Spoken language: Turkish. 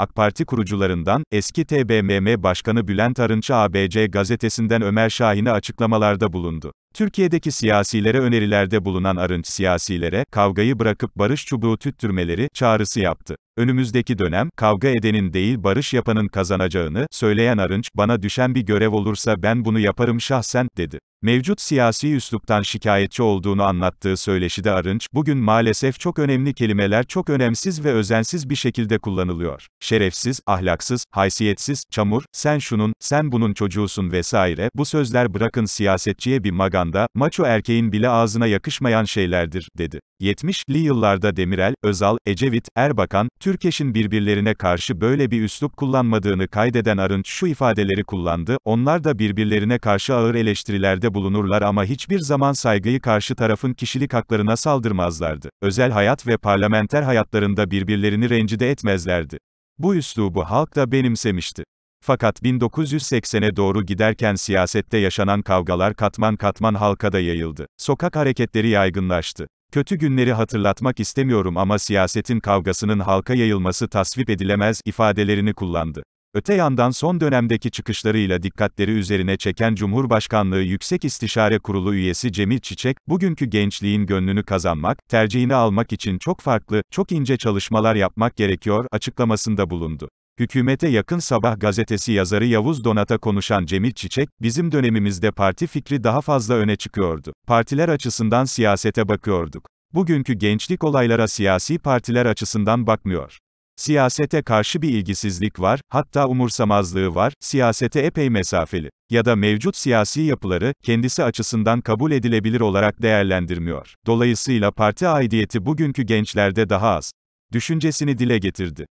AK Parti kurucularından, eski TBMM Başkanı Bülent Arınç'a ABC gazetesinden Ömer Şahin'e açıklamalarda bulundu. Türkiye'deki siyasilere önerilerde bulunan Arınç siyasilere, kavgayı bırakıp barış çubuğu tüttürmeleri, çağrısı yaptı. Önümüzdeki dönem, kavga edenin değil barış yapanın kazanacağını, söyleyen Arınç, bana düşen bir görev olursa ben bunu yaparım şahsen, dedi. Mevcut siyasi üsluptan şikayetçi olduğunu anlattığı söyleşide Arınç, bugün maalesef çok önemli kelimeler çok önemsiz ve özensiz bir şekilde kullanılıyor. Şerefsiz, ahlaksız, haysiyetsiz, çamur, sen şunun, sen bunun çocuğusun vesaire, bu sözler bırakın siyasetçiye bir maga propaganda, maço erkeğin bile ağzına yakışmayan şeylerdir, dedi. 70'li yıllarda Demirel, Özal, Ecevit, Erbakan, Türkeş'in birbirlerine karşı böyle bir üslup kullanmadığını kaydeden Arınç şu ifadeleri kullandı, onlar da birbirlerine karşı ağır eleştirilerde bulunurlar ama hiçbir zaman saygıyı karşı tarafın kişilik haklarına saldırmazlardı. Özel hayat ve parlamenter hayatlarında birbirlerini rencide etmezlerdi. Bu üslubu halk da benimsemişti. Fakat 1980'e doğru giderken siyasette yaşanan kavgalar katman katman halka da yayıldı. Sokak hareketleri yaygınlaştı. Kötü günleri hatırlatmak istemiyorum ama siyasetin kavgasının halka yayılması tasvip edilemez ifadelerini kullandı. Öte yandan son dönemdeki çıkışlarıyla dikkatleri üzerine çeken Cumhurbaşkanlığı Yüksek İstişare Kurulu üyesi Cemil Çiçek, bugünkü gençliğin gönlünü kazanmak, tercihini almak için çok farklı, çok ince çalışmalar yapmak gerekiyor açıklamasında bulundu. Hükümete yakın Sabah gazetesi yazarı Yavuz Donat'a konuşan Cemil Çiçek, bizim dönemimizde parti fikri daha fazla öne çıkıyordu. Partiler açısından siyasete bakıyorduk. Bugünkü gençlik olaylara siyasi partiler açısından bakmıyor. Siyasete karşı bir ilgisizlik var, hatta umursamazlığı var, siyasete epey mesafeli. Ya da mevcut siyasi yapıları, kendisi açısından kabul edilebilir olarak değerlendirmiyor. Dolayısıyla parti aidiyeti bugünkü gençlerde daha az. Düşüncesini dile getirdi.